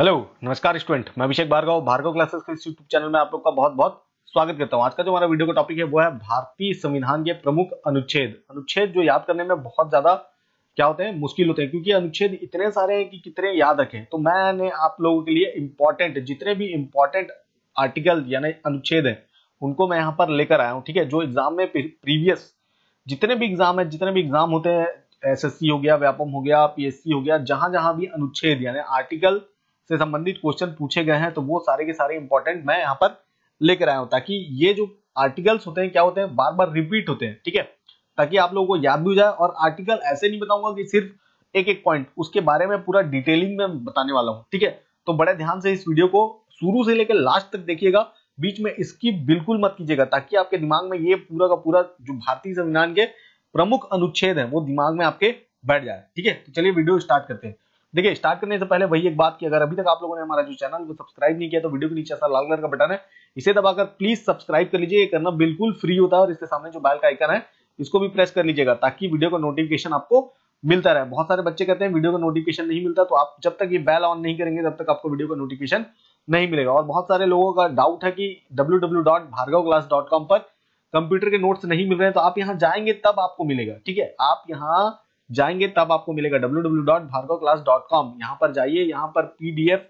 hello नमस्कार student मैं अभिषेक Bhargava Bhargava classes के इस यूट्यूब चैनल में आप लोग का बहुत बहुत स्वागत करता हूं आज का जो हमारा वीडियो का टॉपिक है वो है भारतीय संविधान के प्रमुख अनुच्छेद अनुच्छेद जो याद करने में बहुत ज्यादा क्या होते हैं मुश्किल होते हैं क्योंकि अनुच्छेद इतने सारे हैं कि कितने याद रखें तो मैंने आप लोगों के लिए इम्पोर्टेंट जितने भी इम्पोर्टेंट आर्टिकल यानी अनुच्छेद है उनको मैं यहाँ पर लेकर आया हूँ ठीक है जो एग्जाम में प्रीवियस जितने भी एग्जाम है जितने भी एग्जाम होते हैं एस हो गया व्यापम हो गया पी हो गया जहां जहां भी अनुच्छेद यानी आर्टिकल से संबंधित क्वेश्चन पूछे गए हैं तो वो सारे के सारे इंपॉर्टेंट मैं यहाँ पर लेकर आया हूँ ताकि ये जो आर्टिकल्स होते हैं क्या होते हैं बार बार रिपीट होते हैं ठीक है ताकि आप लोगों को याद भी हो जाए और आर्टिकल ऐसे नहीं बताऊंगा कि सिर्फ एक एक पॉइंट उसके बारे में पूरा डिटेलिंग में बताने वाला हूँ ठीक है तो बड़े ध्यान से इस वीडियो को शुरू से लेकर लास्ट तक देखिएगा बीच में इसकी बिल्कुल मत कीजिएगा ताकि आपके दिमाग में ये पूरा का पूरा जो भारतीय संविधान के प्रमुख अनुच्छेद है वो दिमाग में आपके बैठ जाए ठीक है तो चलिए वीडियो स्टार्ट करते हैं देखिए स्टार्ट करने से पहले वही एक बात की अगर अभी तक आप लोगों ने हमारा जो चैनल को सब्सक्राइब नहीं किया तो वीडियो के नीचे ऐसा लाल कलर का बटन है इसे दबाकर प्लीज सब्सक्राइब कर लीजिए ये करना बिल्कुल फ्री होता है और इसके सामने जो बैल का आइकन है इसको भी प्रेस कर लीजिएगा ताकि वीडियो का नोटिफिकेशन आपको मिलता रहे बहुत सारे बच्चे कहते हैं वीडियो का नोटिफिकेशन नहीं मिलता तो आप जब तक ये बैल ऑन नहीं करेंगे तब तक आपको वीडियो का नोटिफिकेशन नहीं मिलेगा और बहुत सारे लोगों का डाउट है कि डब्ल्यू पर कंप्यूटर के नोट्स नहीं मिल रहे हैं तो आप यहाँ जाएंगे तब आपको मिलेगा ठीक है आप यहाँ जाएंगे तब आपको मिलेगा W W dot Bhargav class dot com यहाँ पर जाइए यहाँ पर पीडीएफ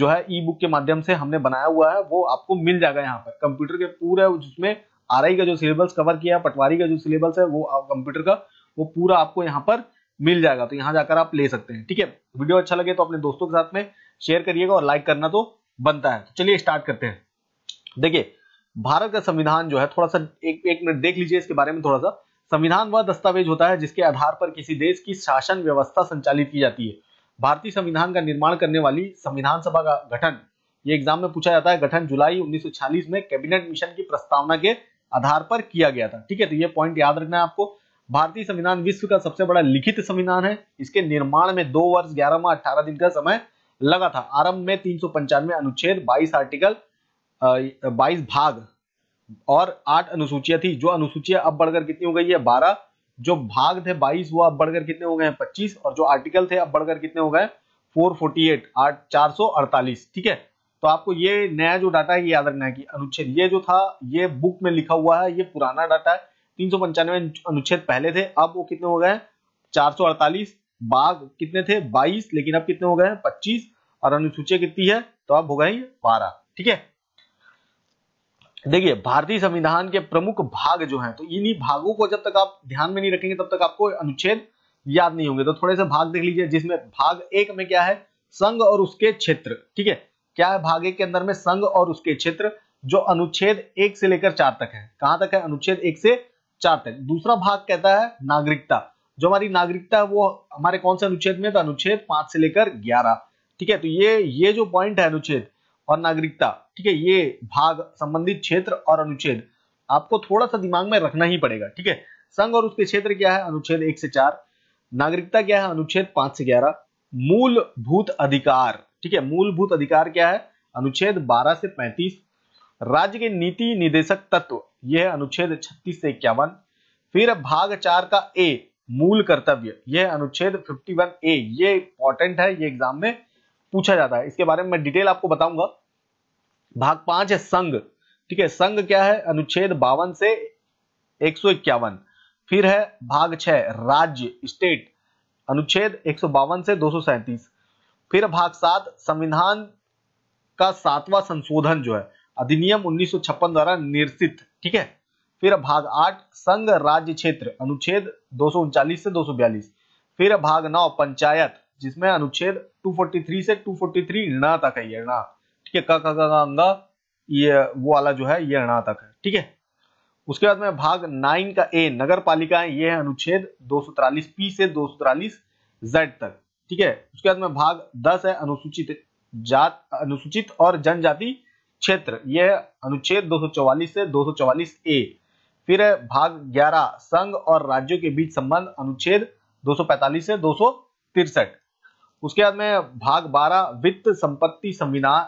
जो है ई बुक के माध्यम से हमने बनाया हुआ है वो आपको मिल जाएगा यहाँ पर कंप्यूटर के पूरे जिसमें आर का जो सिलेबस कवर किया है पटवारी का जो सिलेबस है वो कंप्यूटर का वो पूरा आपको यहाँ पर मिल जाएगा तो यहाँ जाकर आप ले सकते हैं ठीक है वीडियो अच्छा लगे तो अपने दोस्तों के साथ में शेयर करिएगा और लाइक करना तो बनता है तो चलिए स्टार्ट करते हैं देखिए भारत का संविधान जो है थोड़ा सा एक एक मिनट देख लीजिए इसके बारे में थोड़ा सा संविधान वह दस्तावेज होता है जिसके आधार पर किसी देश की शासन व्यवस्था संचालित की जाती है भारतीय संविधान का निर्माण करने वाली संविधान सभा का गठन ये एग्जाम में पूछा जाता है गठन जुलाई 1946 में कैबिनेट मिशन की प्रस्तावना के आधार पर किया गया था ठीक है तो ये पॉइंट याद रखना है आपको भारतीय संविधान विश्व का सबसे बड़ा लिखित संविधान है इसके निर्माण में दो वर्ष ग्यारह माह अठारह दिन का समय लगा था आरंभ में तीन अनुच्छेद बाईस आर्टिकल बाईस भाग और आठ अनुसूचियां थी जो अनुसूचियां अब बढ़कर कितनी हो गई है बारह जो भाग थे बाईस वो अब बढ़कर कितने हो गए हैं पच्चीस और जो आर्टिकल थे अब बढ़कर कितने हो गए फोर फोर्टी एट आठ चार सौ अड़तालीस ठीक है तो आपको ये नया जो डाटा है ये याद रखना है कि अनुच्छेद ये जो था ये बुक में लिखा हुआ है ये पुराना डाटा है तीन सौ पंचानवे अनुच्छेद पहले थे अब वो कितने हो गए चार अड़तालीस बाघ कितने थे बाईस लेकिन अब कितने हो गए पच्चीस और अनुसूचिया कितनी है तो अब हो गई बारह ठीक है देखिए भारतीय संविधान के प्रमुख भाग जो हैं तो इन्हीं भागों को जब तक आप ध्यान में नहीं रखेंगे तब तक आपको अनुच्छेद याद नहीं होंगे तो थोड़े से भाग देख लीजिए जिसमें भाग एक में क्या है संघ और उसके क्षेत्र ठीक है क्या है भाग एक के अंदर में संघ और उसके क्षेत्र जो अनुच्छेद एक से लेकर चार तक है कहां तक है अनुच्छेद एक से चार तक दूसरा भाग कहता है नागरिकता जो हमारी नागरिकता है वो हमारे कौन से अनुच्छेद में तो अनुच्छेद पांच से लेकर ग्यारह ठीक है तो ये ये जो पॉइंट है अनुच्छेद और नागरिकता ठीक है ये भाग संबंधित क्षेत्र और अनुच्छेद आपको थोड़ा सा दिमाग में रखना ही पड़ेगा ठीक है संघ और उसके क्षेत्र क्या है अनुच्छेद एक से चार नागरिकता क्या है अनुच्छेद पांच से ग्यारह मूलभूत अधिकार ठीक है मूलभूत अधिकार क्या है अनुच्छेद बारह से पैंतीस राज्य के नीति निदेशक तत्व यह है अनुच्छेद छत्तीस से इक्यावन फिर भाग चार का ए मूल कर्तव्य यह अनुच्छेद फिफ्टी ए ये इंपॉर्टेंट है ये एग्जाम में पूछा जाता है इसके बारे में मैं डिटेल आपको बताऊंगा भाग पांच है संघ ठीक है संघ क्या है अनुच्छेद बावन से एक फिर है भाग छह राज्य स्टेट अनुच्छेद एक से दो फिर भाग सात संविधान का सातवां संशोधन जो है अधिनियम 1956 द्वारा निर्सित ठीक है फिर भाग आठ संघ राज्य क्षेत्र अनुच्छेद दो से दो फिर भाग नौ पंचायत जिसमें अनुच्छेद 243 से 243 ऋणा तक है ये ऋणा ठीक है का का अंगा ये वो वाला जो है ये ऋणा तक है ठीक है उसके बाद में भाग नाइन का ए नगर पालिकाएं ये है अनुच्छेद दो पी से दो जेड तक ठीक है उसके बाद में भाग दस है अनुसूचित जात अनुसूचित और जनजाति क्षेत्र यह अनुच्छेद 244 से दो ए फिर है भाग 11 संघ और राज्यों के बीच संबंध अनुच्छेद 245 से दो उसके बाद में भाग बारह वित्त संपत्ति संविधान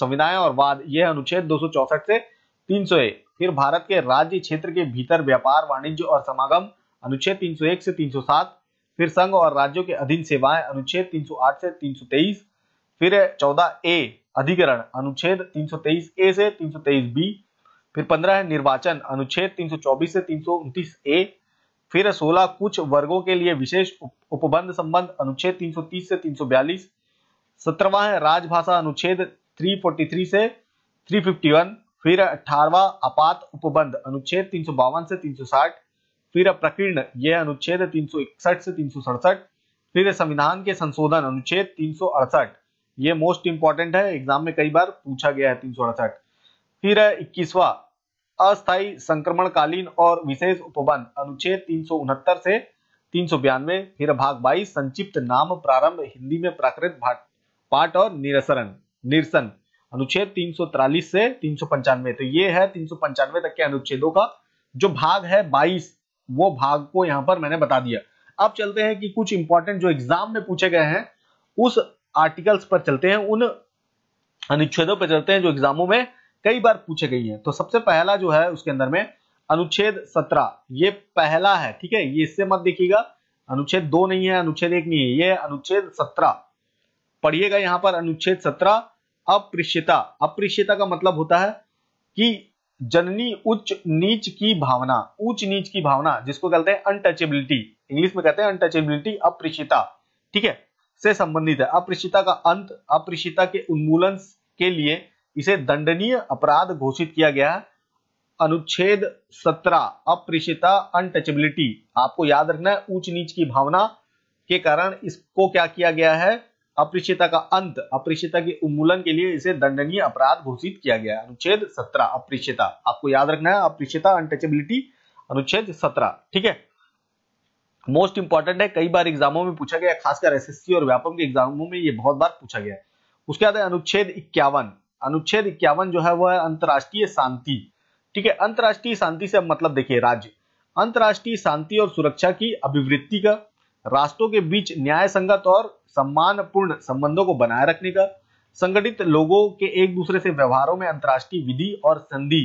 संविधाएं और वाद यह अनुच्छेद दो से तीन फिर भारत के राज्य क्षेत्र के भीतर व्यापार वाणिज्य और समागम अनुच्छेद 301 से 307 फिर संघ और राज्यों के अधीन सेवाएं अनुच्छेद 308 से 323 फिर 14 ए अधिकरण अनुच्छेद 323 ए से 323 बी फिर 15 है निर्वाचन अनुच्छेद 324 से 329 ए फिर 16 कुछ वर्गों के लिए विशेष उपबंध संबंध अनुच्छेद 330 से 342 सत्रहवा है राजभाषा अनुच्छेद 343 से 351 फिर अठारवा आपात उपबंध अनुच्छेद तीन से 360 फिर प्रकीर्ण यह अनुच्छेद 361 से तीन फिर संविधान के संशोधन अनुच्छेद तीन ये मोस्ट इंपॉर्टेंट है एग्जाम में कई बार पूछा गया है तीन फिर इक्कीसवा अस्थायी संक्रमणकालीन और विशेष उपबंध अनुच्छेद तीन से तीन फिर भाग बाईस संक्षिप्त नाम प्रारंभ हिंदी में प्राकृत पाठ और निरसरण निरसन अनुच्छेद तीन से तीन तो ये है तीन तक के अनुच्छेदों का जो भाग है 22 वो भाग को यहाँ पर मैंने बता दिया अब चलते हैं कि कुछ इंपॉर्टेंट जो एग्जाम में पूछे गए हैं उस आर्टिकल्स पर चलते हैं उन अनुच्छेदों पर चलते हैं जो एग्जामों में कई बार पूछे गई हैं तो सबसे पहला जो है उसके अंदर में अनुच्छेद सत्रह ये पहला है ठीक है ये इससे मत देखिएगा अनुच्छेद दो नहीं है अनुच्छेद एक नहीं है ये अनुच्छेद सत्रह पढ़िएगा यहां पर अनुच्छेद सत्रह अपृश्यता अपृश्यता का मतलब होता है कि जननी उच्च नीच की भावना उच्च नीच की भावना जिसको कहते हैं अनटचेबिलिटी इंग्लिश में कहते हैं अनटचेबिलिटी अपृश्यता ठीक है से संबंधित है अपृश्यता का अंत अपृश्यता के उन्मूलन के लिए इसे दंडनीय अपराध घोषित किया गया अनुच्छेद 17 अप्रिशिता अनटचेबिलिटी आपको याद रखना है ऊंच नीच की भावना के कारण इसको क्या किया गया है अप्रिशिता का अंत अपरिचिता के उन्मूलन के लिए इसे दंडनीय अपराध घोषित किया गया अनुच्छेद 17 अपरिचिता आपको याद रखना है अपरिचिता अनटचेबिलिटी अनुच्छेद 17 ठीक है मोस्ट इंपॉर्टेंट है कई बार एग्जामों में पूछा गया खासकर एसएससी और व्यापम के एग्जामों में ये बहुत बार पूछा गया है उसके बाद अनुच्छेद इक्यावन अनुच्छेद इक्यावन जो है वह है अंतर्राष्ट्रीय शांति ठीक है अंतर्राष्ट्रीय शांति से मतलब देखिए राज्य अंतर्राष्ट्रीय शांति और सुरक्षा की अभिवृत्ति का राष्ट्रों के बीच न्याय संगत और सम्मानपूर्ण संबंधों को बनाए रखने का संगठित लोगों के एक दूसरे से व्यवहारों में अंतर्राष्ट्रीय विधि और संधि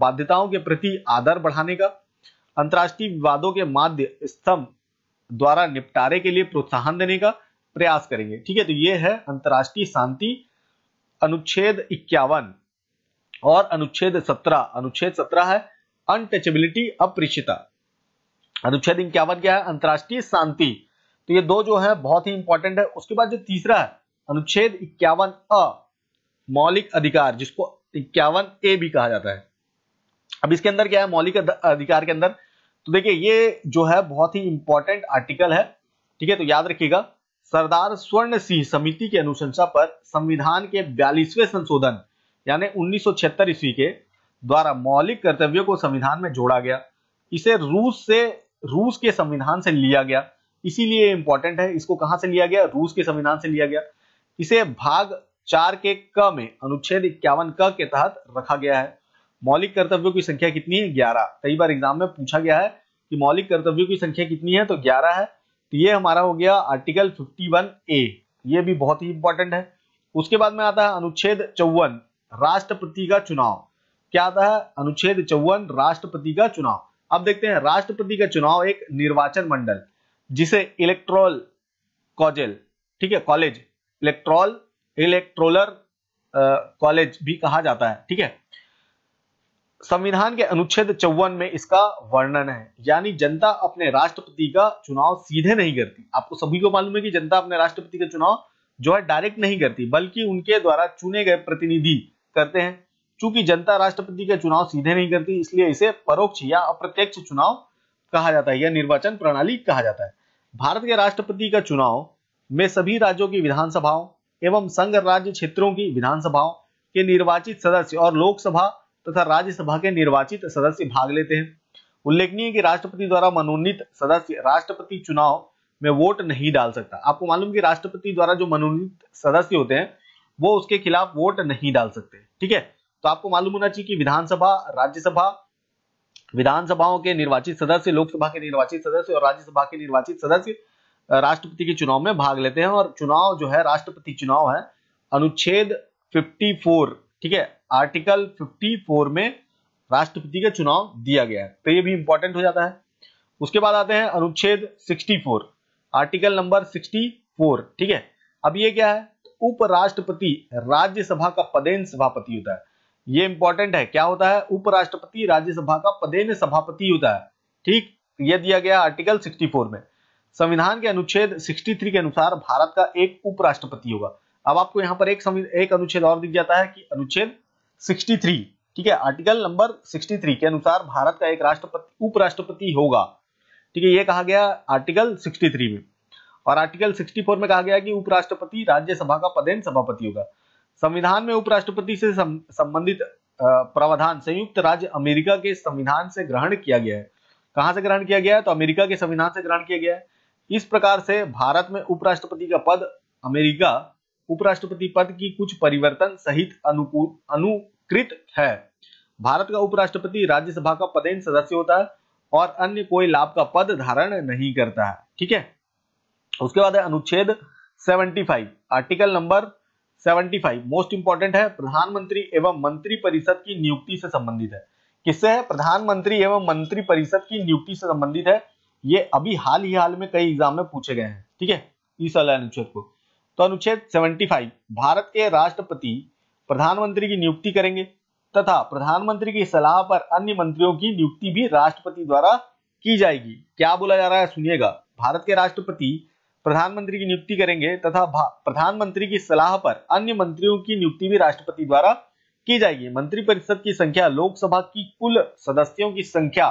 बाध्यताओं के प्रति आदर बढ़ाने का अंतर्राष्ट्रीय विवादों के माध्य स्तंभ द्वारा निपटारे के लिए प्रोत्साहन देने का प्रयास करेंगे ठीक है तो ये है अंतर्राष्ट्रीय शांति अनुच्छेद इक्यावन और अनुच्छेद सत्रह अनुच्छेद सत्रह है अनटचेबिलिटी अपरिचिता अनुच्छेद इक्यावन क्या है अंतर्राष्ट्रीय शांति तो ये दो जो है बहुत ही इंपॉर्टेंट है उसके बाद जो तीसरा है अनुच्छेद इक्यावन अ मौलिक अधिकार जिसको इक्यावन ए भी कहा जाता है अब इसके अंदर क्या है मौलिक अधिकार के अंदर तो देखिए ये जो है बहुत ही इंपॉर्टेंट आर्टिकल है ठीक है तो याद रखिएगा सरदार स्वर्ण सिंह समिति की अनुशंसा पर संविधान के बयालीसवें संशोधन यानी उन्नीस ईस्वी के द्वारा मौलिक कर्तव्यों को संविधान में जोड़ा गया इसे रूस से रूस के संविधान से लिया गया इसीलिए इंपॉर्टेंट है इसको कहां से लिया गया रूस के संविधान से लिया गया इसे भाग चार के क में अनुच्छेद इक्यावन क के तहत रखा गया है मौलिक कर्तव्यों की संख्या कितनी है ग्यारह कई बार एग्जाम में पूछा गया है कि मौलिक कर्तव्यों की संख्या कितनी है तो ग्यारह है तो ये हमारा हो गया आर्टिकल 51 ए ये भी बहुत ही इंपॉर्टेंट है उसके बाद में आता है अनुच्छेद चौवन राष्ट्रपति का चुनाव क्या आता है अनुच्छेद चौवन राष्ट्रपति का चुनाव अब देखते हैं राष्ट्रपति का चुनाव एक निर्वाचन मंडल जिसे इलेक्ट्रोल कॉजल ठीक है कॉलेज इलेक्ट्रोल इलेक्ट्रोलर कॉलेज भी कहा जाता है ठीक है संविधान के अनुच्छेद चौवन में इसका वर्णन है यानी जनता अपने राष्ट्रपति का चुनाव सीधे नहीं करती आपको सभी को मालूम है कि जनता अपने राष्ट्रपति का चुनाव जो है डायरेक्ट नहीं करती बल्कि उनके द्वारा चुने गए प्रतिनिधि करते हैं चूंकि जनता राष्ट्रपति का चुनाव सीधे नहीं करती इसलिए इसे परोक्ष या अप्रत्यक्ष चुनाव कहा जाता है या निर्वाचन प्रणाली कहा जाता है भारत के राष्ट्रपति का चुनाव में सभी राज्यों की विधानसभाओं एवं संघ राज्य क्षेत्रों की विधानसभाओं के निर्वाचित सदस्य और लोकसभा तथा राज्यसभा के निर्वाचित सदस्य भाग लेते हैं उल्लेखनीय है कि राष्ट्रपति द्वारा मनोनीत सदस्य राष्ट्रपति चुनाव में वोट नहीं डाल सकता आपको मालूम कि राष्ट्रपति द्वारा जो मनोनीत सदस्य होते हैं वो उसके खिलाफ वोट नहीं डाल सकते ठीक है तो आपको मालूम होना चाहिए कि विधानसभा राज्यसभा विधानसभाओं के निर्वाचित सदस्य लोकसभा के निर्वाचित सदस्य और राज्यसभा के निर्वाचित सदस्य राष्ट्रपति के चुनाव में भाग लेते हैं और चुनाव जो है राष्ट्रपति चुनाव है अनुच्छेद 54 ठीक है आर्टिकल 54 में राष्ट्रपति का चुनाव दिया गया है तो ये भी इंपॉर्टेंट हो जाता है उसके बाद आते हैं अनुच्छेद 64 आर्टिकल नंबर 64 ठीक है अब ये क्या है उपराष्ट्रपति राज्यसभा का पदेन सभापति होता है ये इंपॉर्टेंट है क्या होता है उपराष्ट्रपति राज्यसभा का पदेन सभापति होता है ठीक यह दिया गया आर्टिकल सिक्सटी में संविधान के अनुच्छेद 63 के अनुसार भारत का एक उपराष्ट्रपति होगा अब आपको यहां पर एक एक अनुच्छेद और दिख जाता है कि अनुच्छेद 63 ठीक है आर्टिकल नंबर 63 के अनुसार भारत का एक राष्ट्रपति उपराष्ट्रपति होगा ठीक है ये कहा गया आर्टिकल 63 में और आर्टिकल 64 में कहा गया कि उपराष्ट्रपति राज्यसभा का पदेन सभापति होगा संविधान में उपराष्ट्रपति से संबंधित प्रावधान संयुक्त राज्य अमेरिका के संविधान से ग्रहण किया गया है कहां से ग्रहण किया गया है तो अमेरिका के संविधान से ग्रहण किया गया है इस प्रकार से भारत में उपराष्ट्रपति का पद अमेरिका उपराष्ट्रपति पद की कुछ परिवर्तन सहित अनुकृत है भारत का उपराष्ट्रपति राज्यसभा का पदेन सदस्य होता है और अन्य कोई लाभ का पद धारण नहीं करता है ठीक है उसके बाद है अनुच्छेद 75 आर्टिकल नंबर 75 मोस्ट इंपॉर्टेंट है प्रधानमंत्री एवं मंत्री परिषद की नियुक्ति से संबंधित है किससे है प्रधानमंत्री एवं मंत्री परिषद की नियुक्ति से संबंधित है ये अभी हाल ही हाल में कई एग्जाम में पूछे गए हैं ठीक है इस वाला अनुच्छेद को तो अनुच्छेद 75 भारत के राष्ट्रपति प्रधानमंत्री की नियुक्ति करेंगे तथा प्रधानमंत्री की सलाह पर अन्य मंत्रियों की नियुक्ति भी राष्ट्रपति द्वारा की जाएगी क्या बोला जा रहा है सुनिएगा भारत के राष्ट्रपति प्रधानमंत्री की नियुक्ति करेंगे तथा प्रधानमंत्री की सलाह पर अन्य मंत्रियों की नियुक्ति भी राष्ट्रपति द्वारा की जाएगी मंत्रिपरिषद की संख्या लोकसभा की कुल सदस्यों की संख्या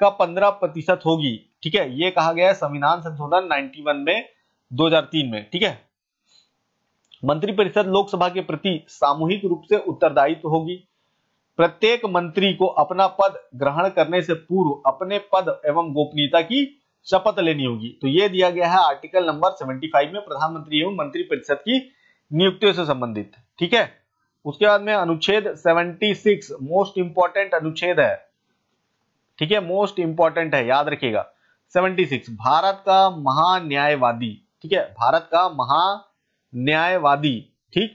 का पंद्रह प्रतिशत होगी ठीक है ये कहा गया है संविधान संशोधन 91 में 2003 में ठीक है मंत्रिपरिषद लोकसभा के प्रति सामूहिक रूप से उत्तरदायित्व होगी प्रत्येक मंत्री को अपना पद ग्रहण करने से पूर्व अपने पद एवं गोपनीयता की शपथ लेनी होगी तो यह दिया गया है आर्टिकल नंबर 75 में प्रधानमंत्री एवं मंत्री परिषद की नियुक्तियों से संबंधित ठीक है उसके बाद में अनुच्छेद 76 मोस्ट इंपॉर्टेंट अनुच्छेद है ठीक है मोस्ट इंपॉर्टेंट है याद रखिएगा 76 भारत का महान्यायवादी ठीक है भारत का महा न्यायवादी ठीक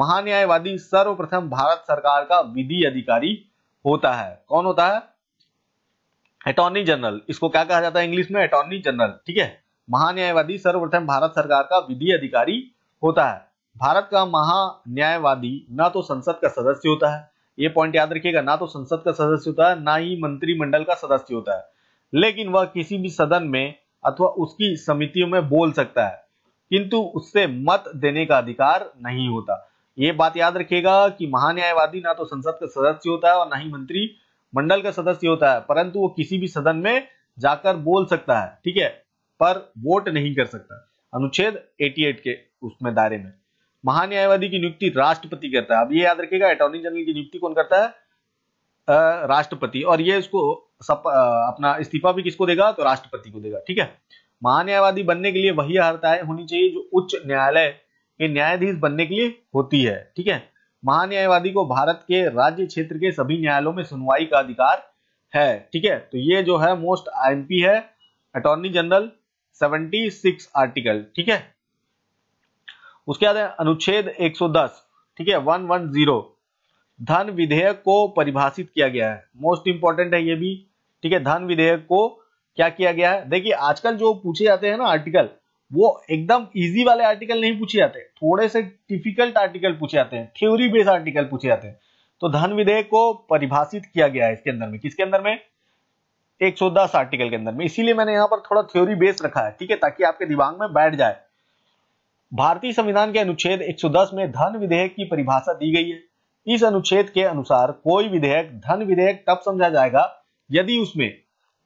महान्यायवादी सर्वप्रथम भारत सरकार का विधि अधिकारी होता है कौन होता है अटॉर्नी जनरल इसको क्या कहा जाता है इंग्लिश में अटॉर्नी जनरल ठीक है महान्यायवादी सर्वप्रथम भारत सरकार का विधि अधिकारी होता है भारत का महान्यायवादी ना तो संसद का सदस्य होता है ये पॉइंट याद रखिएगा ना तो संसद का सदस्य होता है ना ही मंत्रिमंडल का सदस्य होता है लेकिन वह किसी भी सदन में अथवा उसकी समितियों में बोल सकता है किंतु उससे मत देने का अधिकार नहीं होता ये बात याद रखेगा कि महान्यायवादी ना तो संसद का सदस्य होता है और ना ही मंत्री मंडल का सदस्य होता है परंतु वो किसी भी सदन में जाकर बोल सकता है ठीक है पर वोट नहीं कर सकता अनुच्छेद 88 के उसमें दायरे में महान्यायवादी की नियुक्ति राष्ट्रपति करता है अब ये याद रखेगा अटॉर्नी जनरल की नियुक्ति कौन करता है राष्ट्रपति और ये इसको सब अपना इस्तीफा भी किसको देगा तो राष्ट्रपति को देगा ठीक है महान्यायवादी बनने के लिए वही अर्हताएं होनी चाहिए जो उच्च न्यायालय के न्यायाधीश बनने के लिए होती है ठीक है महान्यायवादी को भारत के राज्य क्षेत्र के सभी न्यायालयों में सुनवाई का अधिकार है ठीक है तो ये जो है मोस्ट आईएमपी है अटॉर्नी जनरल 76 आर्टिकल ठीक है उसके बाद अनुच्छेद 110 ठीक है 110 धन विधेयक को परिभाषित किया गया है मोस्ट इंपॉर्टेंट है ये भी ठीक है धन विधेयक को क्या किया गया है देखिए आजकल जो पूछे जाते हैं ना आर्टिकल वो एकदम इजी वाले आर्टिकल नहीं पूछे जाते थोड़े से डिफिकल्ट आर्टिकल पूछे जाते हैं थ्योरी बेस्ड आर्टिकल पूछे जाते हैं तो धन विधेयक को परिभाषित किया गया है इसके अंदर में किसके अंदर में 110 आर्टिकल के अंदर में इसीलिए मैंने यहां पर थोड़ा थ्योरी बेस्ड रखा है ठीक है ताकि आपके दिमाग में बैठ जाए भारतीय संविधान के अनुच्छेद 110 में धन विधेयक की परिभाषा दी गई है इस अनुच्छेद के अनुसार कोई विधेयक धन विधेयक तब समझा जाएगा यदि उसमें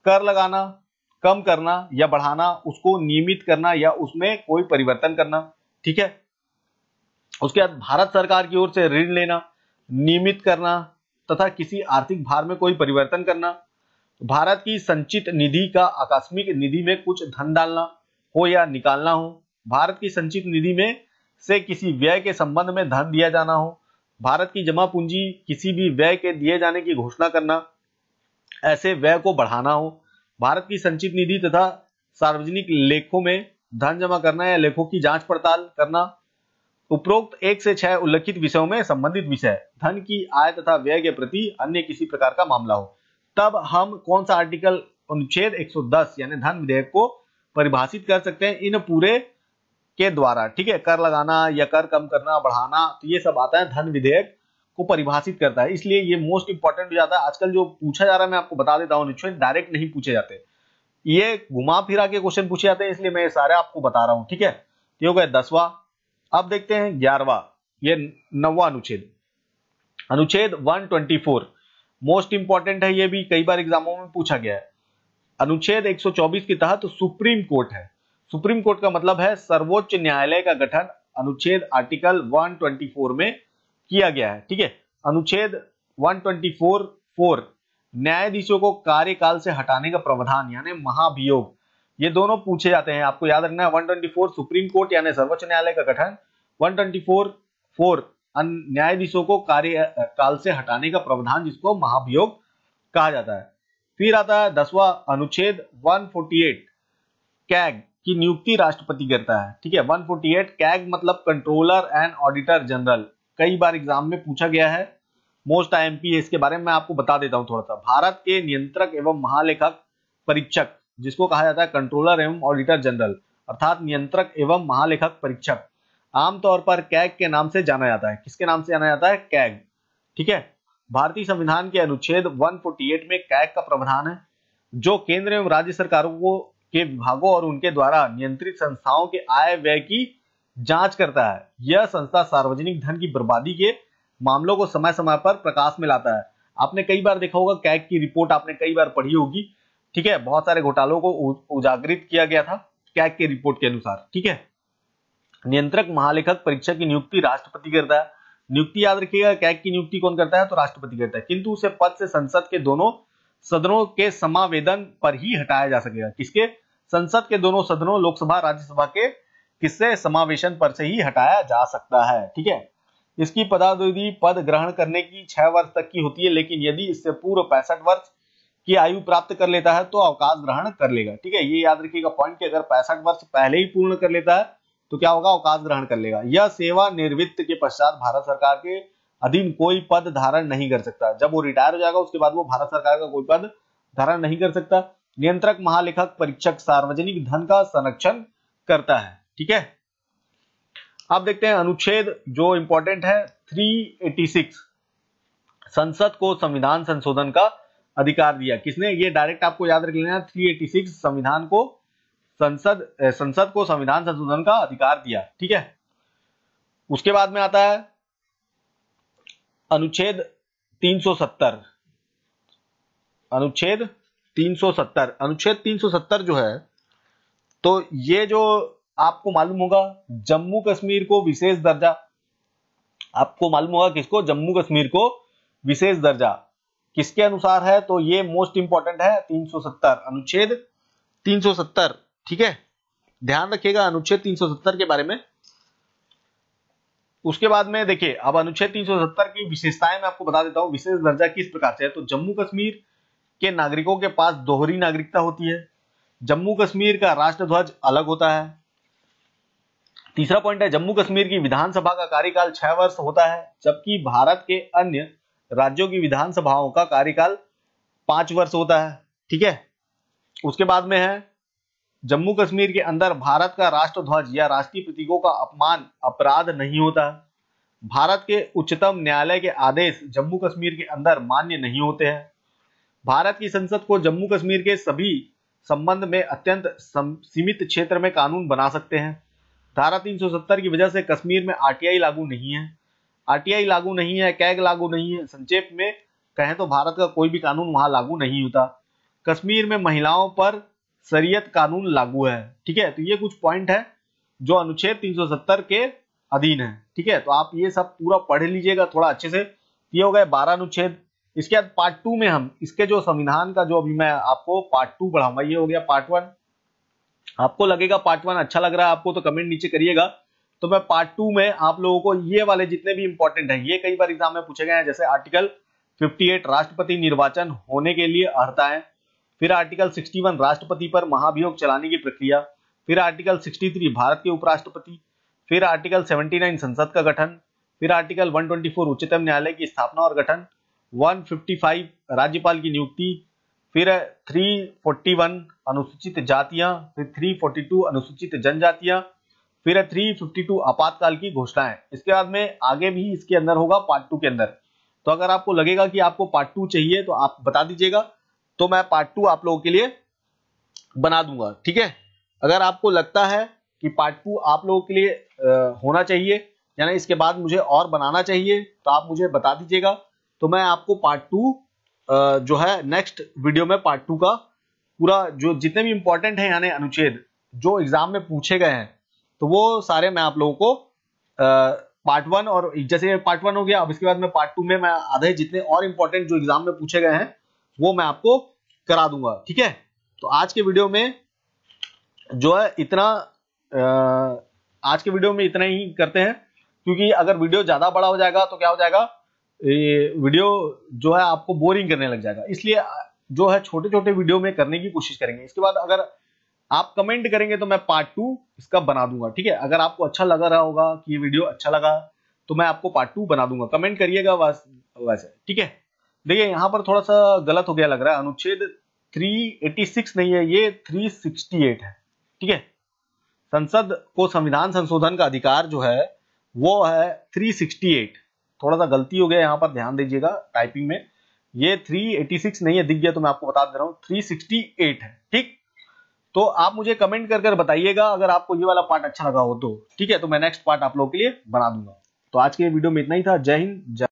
कर लगाना कम करना या बढ़ाना उसको नियमित करना या उसमें कोई परिवर्तन करना ठीक है उसके बाद भारत सरकार की ओर से ऋण लेना नियमित करना तथा किसी आर्थिक भार में कोई परिवर्तन करना भारत की संचित निधि का आकस्मिक निधि में कुछ धन डालना हो या निकालना हो भारत की संचित निधि में से किसी व्यय के संबंध में धन दिया जाना हो भारत की जमा पूंजी किसी भी व्यय के दिए जाने की घोषणा करना ऐसे व्यय को बढ़ाना हो भारत की संचित निधि तथा सार्वजनिक लेखों में धन जमा करना या लेखों की जांच पड़ताल करना उपरोक्त एक से छह उल्लेखित विषयों में संबंधित विषय धन की आय तथा व्यय के प्रति अन्य किसी प्रकार का मामला हो तब हम कौन सा आर्टिकल अनुच्छेद 110 यानी धन विधेयक को परिभाषित कर सकते हैं इन पूरे के द्वारा ठीक है कर लगाना या कर कम करना बढ़ाना तो ये सब आता है धन विधेयक को परिभाषित करता है इसलिए ये मोस्ट इंपॉर्टेंट हो जाता है आजकल जो पूछा जा रहा है मैं आपको बता देता हूँ निश्चय डायरेक्ट नहीं पूछे जाते ये घुमा फिरा के क्वेश्चन पूछे जाते हैं इसलिए मैं सारे आपको बता रहा हूँ ठीक है ये हो गया दसवा अब देखते हैं ग्यारहवा ये नववा अनुच्छेद अनुच्छेद 124 मोस्ट इंपॉर्टेंट है ये भी कई बार एग्जामों में पूछा गया है अनुच्छेद 124 के तहत सुप्रीम कोर्ट है सुप्रीम कोर्ट का मतलब है सर्वोच्च न्यायालय का गठन अनुच्छेद आर्टिकल 124 में किया गया है ठीक है अनुच्छेद 124 फोर न्यायाधीशों को कार्यकाल से हटाने का प्रावधान यानी महाभियोग ये दोनों पूछे जाते हैं आपको याद रखना है 124 सुप्रीम कोर्ट यानी सर्वोच्च न्यायालय का गठन 124 फोर न्यायाधीशों को कार्यकाल से हटाने का प्रावधान जिसको महाभियोग कहा जाता है फिर आता है दसवा अनुच्छेद 148 कैग की नियुक्ति राष्ट्रपति करता है ठीक है 148 कैग मतलब कंट्रोलर एंड ऑडिटर जनरल कई बार एग्जाम में पूछा गया है मोस्ट आई इसके बारे में मैं आपको बता देता हूं थोड़ा सा भारत के नियंत्रक एवं महालेखक परीक्षक जिसको कहा जाता है कंट्रोलर एवं ऑडिटर जनरल अर्थात नियंत्रक एवं महालेखक परीक्षक आमतौर पर कैग के नाम से जाना जाता है किसके नाम से जाना जाता है कैग ठीक है भारतीय संविधान के अनुच्छेद 148 में कैग का प्रावधान है जो केंद्र एवं राज्य सरकारों को के विभागों और उनके द्वारा नियंत्रित संस्थाओं के आय व्यय की जांच करता है यह संस्था सार्वजनिक धन की बर्बादी के मामलों को समय समय पर प्रकाश में लाता है आपने कई बार देखा होगा कैग की रिपोर्ट आपने कई बार पढ़ी होगी ठीक है बहुत सारे घोटालों को उजागृत किया गया था कैग की रिपोर्ट के अनुसार ठीक है नियंत्रक महालेखक परीक्षा की नियुक्ति राष्ट्रपति करता है नियुक्ति याद रखिएगा कैग की नियुक्ति कौन करता है तो राष्ट्रपति करता है किंतु उसे पद से संसद के दोनों सदनों के समावेदन पर ही हटाया जा सकेगा किसके संसद के दोनों सदनों लोकसभा राज्यसभा के किससे समावेशन पर से ही हटाया जा सकता है ठीक है इसकी पदावधि पद ग्रहण करने की छह वर्ष तक की होती है लेकिन यदि इससे पूर्व पैंसठ वर्ष की आयु प्राप्त कर लेता है तो अवकाश ग्रहण कर लेगा ठीक है ये याद रखिएगा पॉइंट कि अगर पैंसठ वर्ष पहले ही पूर्ण कर लेता है तो क्या होगा अवकाश ग्रहण कर लेगा यह सेवा निवृत्त के पश्चात भारत सरकार के अधीन कोई पद धारण नहीं कर सकता जब वो रिटायर हो जाएगा उसके बाद वो भारत सरकार का कोई पद धारण नहीं कर सकता नियंत्रक महालेखक परीक्षक सार्वजनिक धन का संरक्षण करता है ठीक है अब देखते हैं अनुच्छेद जो इंपॉर्टेंट है 386 संसद को संविधान संशोधन का अधिकार दिया किसने ये डायरेक्ट आपको याद रख लेना 386 संविधान को संसद संसद को संविधान संशोधन का अधिकार दिया ठीक है उसके बाद में आता है अनुच्छेद 370 अनुच्छेद 370 अनुच्छेद 370 जो है तो ये जो आपको मालूम होगा जम्मू कश्मीर को विशेष दर्जा आपको मालूम होगा किसको जम्मू कश्मीर को विशेष दर्जा किसके अनुसार है तो ये मोस्ट इंपॉर्टेंट है 370 अनुच्छेद 370 ठीक है ध्यान रखिएगा अनुच्छेद 370 के बारे में उसके बाद में देखिए अब अनुच्छेद 370 की विशेषताएं मैं आपको बता देता हूं विशेष दर्जा किस प्रकार से है तो जम्मू कश्मीर के नागरिकों के पास दोहरी नागरिकता होती है जम्मू कश्मीर का राष्ट्र ध्वज अलग होता है तीसरा पॉइंट है जम्मू कश्मीर की विधानसभा का कार्यकाल छह वर्ष होता है जबकि भारत के अन्य राज्यों की विधानसभाओं का कार्यकाल पांच वर्ष होता है ठीक है उसके बाद में है जम्मू कश्मीर के अंदर भारत का राष्ट्र ध्वज या राष्ट्रीय प्रतीकों का अपमान अपराध नहीं होता है भारत के उच्चतम न्यायालय के आदेश जम्मू कश्मीर के अंदर मान्य नहीं होते हैं भारत की संसद को जम्मू कश्मीर के सभी संबंध में अत्यंत सीमित क्षेत्र में कानून बना सकते हैं धारा 370 की वजह से कश्मीर में आरटीआई लागू नहीं है आरटीआई लागू नहीं है कैग लागू नहीं है संक्षेप में कहें तो भारत का कोई भी कानून वहां लागू नहीं होता कश्मीर में महिलाओं पर शरीयत कानून लागू है ठीक है तो ये कुछ पॉइंट है जो अनुच्छेद 370 के अधीन है ठीक है तो आप ये सब पूरा पढ़ लीजिएगा थोड़ा अच्छे से ये हो गए बारह अनुच्छेद इसके बाद पार्ट टू में हम इसके जो संविधान का जो अभी मैं आपको पार्ट टू पढ़ाऊंगा ये हो गया पार्ट वन आपको लगेगा पार्ट वन अच्छा लग रहा है आपको तो कमेंट नीचे करिएगा तो मैं पार्ट टू में आप लोगों को ये वाले जितने भी इंपॉर्टेंट है ये कई बार एग्जाम में पूछे गए हैं जैसे आर्टिकल 58 राष्ट्रपति निर्वाचन होने के लिए अर्ता है फिर आर्टिकल 61 राष्ट्रपति पर महाभियोग चलाने की प्रक्रिया फिर आर्टिकल 63 भारत के उपराष्ट्रपति फिर आर्टिकल 79 संसद का गठन फिर आर्टिकल 124 उच्चतम न्यायालय की स्थापना और गठन 155 राज्यपाल की नियुक्ति फिर थ्री फोर्टी वन अनुसूचित जातियां फिर थ्री फोर्टी टू अनुसूचित जनजातियां फिर थ्री फिफ्टी टू आपातकाल की घोषणाएं इसके बाद में आगे भी इसके अंदर होगा पार्ट टू के अंदर तो अगर आपको लगेगा कि आपको पार्ट टू चाहिए तो आप बता दीजिएगा तो मैं पार्ट टू आप लोगों के लिए बना दूंगा ठीक है अगर आपको लगता है कि पार्ट टू आप लोगों के लिए आ, होना चाहिए यानी इसके बाद मुझे और बनाना चाहिए तो आप मुझे बता दीजिएगा तो मैं आपको पार्ट टू जो है नेक्स्ट वीडियो में पार्ट टू का पूरा जो जितने भी इंपॉर्टेंट है यानी अनुच्छेद जो एग्जाम में पूछे गए हैं तो वो सारे मैं आप लोगों को पार्ट वन और जैसे पार्ट वन हो गया अब इसके बाद में पार्ट टू में मैं आधे जितने और इंपॉर्टेंट जो एग्जाम में पूछे गए हैं वो मैं आपको करा दूंगा ठीक है तो आज के वीडियो में जो है इतना आज के वीडियो में इतना ही करते हैं क्योंकि अगर वीडियो ज्यादा बड़ा हो जाएगा तो क्या हो जाएगा ये वीडियो जो है आपको बोरिंग करने लग जाएगा इसलिए जो है छोटे छोटे वीडियो में करने की कोशिश करेंगे इसके बाद अगर आप कमेंट करेंगे तो मैं पार्ट टू इसका बना दूंगा ठीक है अगर आपको अच्छा लगा रहा होगा कि ये वीडियो अच्छा लगा तो मैं आपको पार्ट टू बना दूंगा कमेंट करिएगा वैसे ठीक है देखिए यहाँ पर थोड़ा सा गलत हो गया लग रहा है अनुच्छेद 386 नहीं है ये 368 है ठीक है संसद को संविधान संशोधन का अधिकार जो है वो है 368 थोड़ा सा गलती हो गया यहाँ पर ध्यान दीजिएगा टाइपिंग में ये 386 नहीं है दिख गया तो मैं आपको बता दे रहा हूँ 368 है ठीक तो आप मुझे कमेंट कर कर बताइएगा अगर आपको ये वाला पार्ट अच्छा लगा हो तो ठीक है तो मैं नेक्स्ट पार्ट आप लोगों के लिए बना दूंगा तो आज के वीडियो में इतना ही था जय हिंद जय